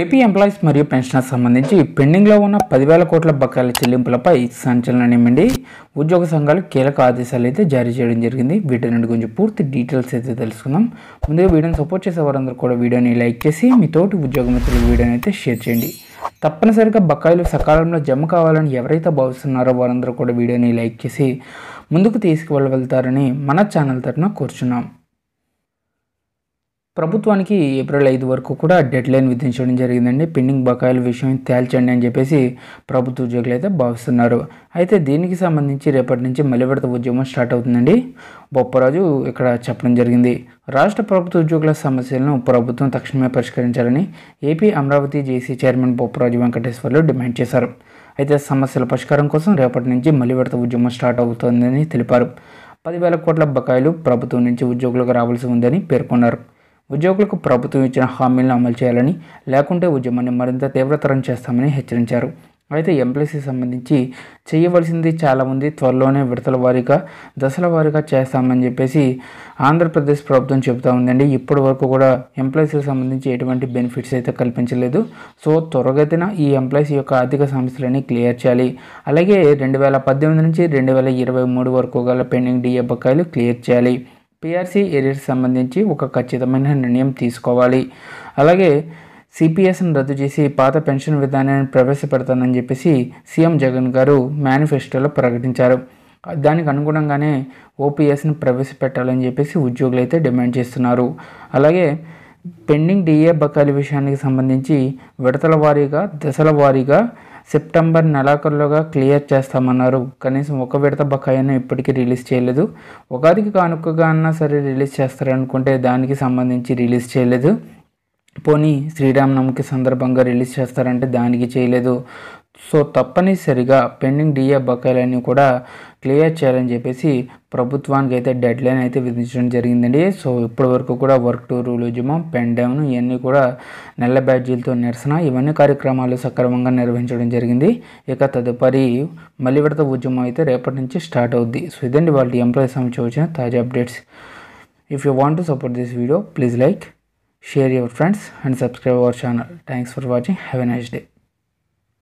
AP employees మరియు pensioners సంబంధించి పెండింగ్లో ఉన్న పదివేల కోట్ల బకాయిల చెల్లింపులపై సంచలన నిమ్మండి ఉద్యోగ సంఘాలు కీలక ఆదేశాలు అయితే జారీ చేయడం జరిగింది వీటన్నిటి గురించి పూర్తి డీటెయిల్స్ అయితే తెలుసుకుందాం ముందుగా వీడియోని సపోర్ట్ చేసే వారందరూ కూడా వీడియోని లైక్ చేసి మీ తోటి ఉద్యోగ మిత్రులు వీడియోని అయితే షేర్ చేయండి తప్పనిసరిగా బకాయిలు సకాలంలో జమ కావాలని ఎవరైతే భావిస్తున్నారో వారందరూ కూడా వీడియోని లైక్ చేసి ముందుకు తీసుకువెళ్ళగలుగుతారని మన ఛానల్ తరఫున కూర్చున్నాం ప్రభుత్వానికి ఏప్రిల్ ఐదు వరకు కూడా డెడ్ లైన్ విధించడం జరిగిందండి పెండింగ్ బకాయిల విషయం తేల్చండి అని చెప్పేసి ప్రభుత్వ ఉద్యోగులు అయితే భావిస్తున్నారు అయితే దీనికి సంబంధించి రేపటి నుంచి మలివిడత ఉద్యమం స్టార్ట్ అవుతుందండి బొప్పరాజు ఇక్కడ చెప్పడం జరిగింది రాష్ట్ర ప్రభుత్వ ఉద్యోగుల సమస్యలను ప్రభుత్వం తక్షణమే పరిష్కరించాలని AP Amaravati JC chairman Bopparaju Venkateswarlu demand చేశారు అయితే సమస్యల పరిష్కారం కోసం రేపటి నుంచి మలివిడత ఉద్యమం స్టార్ట్ అవుతుందని తెలిపారు పదివేల కోట్ల బకాయిలు ప్రభుత్వం నుంచి ఉద్యోగులకు రావాల్సి ఉందని పేర్కొన్నారు ఉద్యోగులకు ప్రభుత్వం ఇచ్చిన హామీలను అమలు చేయాలని లేకుంటే ఉద్యమాన్ని మరింత తీవ్రతరం చేస్తామని హెచ్చరించారు అయితే ఎంప్లాయీసీ సంబంధించి చేయవలసింది చాలా ఉంది త్వరలోనే విడతల వారీగా దశల వారీగా చేస్తామని చెప్పేసి ఆంధ్రప్రదేశ్ ప్రభుత్వం చెబుతూ ఉందండి ఇప్పటి వరకు కూడా ఎంప్లాయీస్కి సంబంధించి ఎటువంటి బెనిఫిట్స్ అయితే కల్పించలేదు సో త్వరగతిన ఈ ఎంప్లాయీస్ యొక్క ఆర్థిక సమస్యలని క్లియర్ చేయాలి అలాగే రెండు వేల పద్దెనిమిది నుంచి రెండు వేల ఇరవై మూడు వరకు గల పెండింగ్ డిఏ బకాయిలు క్లియర్ చేయాలి పిఆర్సీ ఏరియర్స్ సంబంధించి ఒక ఖచ్చితమైన నిర్ణయం తీసుకోవాలి అలాగే సిపిఎస్ను రద్దు చేసి పాత పెన్షన్ విధానాన్ని ప్రవేశపెడతానని చెప్పేసి సీఎం జగన్ గారు మేనిఫెస్టోలో ప్రకటించారు దానికి అనుగుణంగానే ఓపీఎస్ని ప్రవేశపెట్టాలని చెప్పేసి ఉద్యోగులు అయితే డిమాండ్ చేస్తున్నారు అలాగే పెండింగ్ డిఏ బకాయిల విషయానికి సంబంధించి విడతల వారీగా దశల వారీగా సెప్టెంబర్ నెలాఖరులోగా క్లియర్ చేస్తామన్నారు కనీసం ఒక విడత బకాయిను ఇప్పటికీ రిలీజ్ చేయలేదు ఉగాదికి కానుకగా అన్నా సరే రిలీజ్ చేస్తారనుకుంటే దానికి సంబంధించి రిలీజ్ చేయలేదు పోనీ శ్రీరామ్ నమ్మకి సందర్భంగా రిలీజ్ చేస్తారంటే దానికి చేయలేదు సో తప్పనిసరిగా పెండింగ్ డిఏ బకాయిలన్నీ కూడా క్లియర్ చేయాలని చెప్పేసి ప్రభుత్వానికి అయితే డెడ్ లైన్ అయితే విధించడం జరిగిందండి సో ఇప్పటి వరకు కూడా వర్క్ టు రూల్ ఉద్యమం ఇవన్నీ కూడా నల్ల బ్యాడ్జీలతో నిరసన ఇవన్నీ కార్యక్రమాలు సక్రమంగా నిర్వహించడం జరిగింది ఇక తదుపరి మళ్ళీ విడత ఉద్యమం అయితే రేపటి నుంచి స్టార్ట్ అవుద్ది సో ఇదండి వాళ్ళ ఎంప్లాయీస్ సంబంధించి వచ్చిన తాజా updates if you want to support this video please like share your friends and subscribe our channel thanks for watching have a nice day